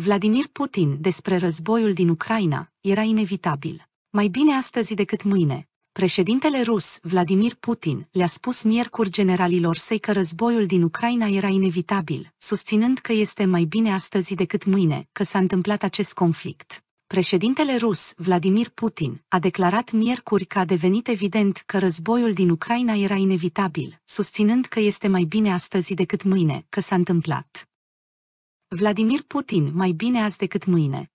Vladimir Putin despre războiul din Ucraina era inevitabil. Mai bine astăzi decât mâine. Președintele rus Vladimir Putin le-a spus miercuri generalilor săi că războiul din Ucraina era inevitabil, susținând că este mai bine astăzi decât mâine că s-a întâmplat acest conflict. Președintele rus Vladimir Putin a declarat miercuri că a devenit evident că războiul din Ucraina era inevitabil, susținând că este mai bine astăzi decât mâine că s-a întâmplat. Vladimir Putin mai bine azi decât mâine.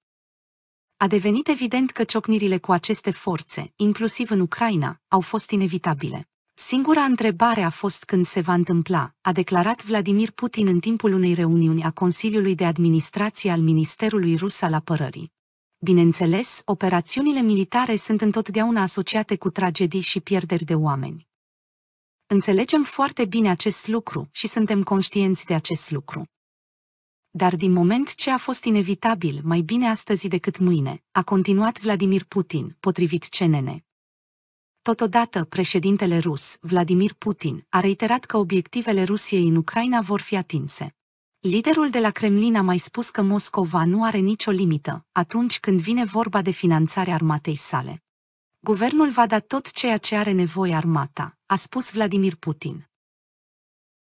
A devenit evident că ciocnirile cu aceste forțe, inclusiv în Ucraina, au fost inevitabile. Singura întrebare a fost când se va întâmpla, a declarat Vladimir Putin în timpul unei reuniuni a Consiliului de Administrație al Ministerului Rus al Apărării. Bineînțeles, operațiunile militare sunt întotdeauna asociate cu tragedii și pierderi de oameni. Înțelegem foarte bine acest lucru și suntem conștienți de acest lucru dar din moment ce a fost inevitabil mai bine astăzi decât mâine, a continuat Vladimir Putin, potrivit CNN. Totodată, președintele rus, Vladimir Putin, a reiterat că obiectivele Rusiei în Ucraina vor fi atinse. Liderul de la Kremlin a mai spus că Moscova nu are nicio limită atunci când vine vorba de finanțarea armatei sale. Guvernul va da tot ceea ce are nevoie armata, a spus Vladimir Putin.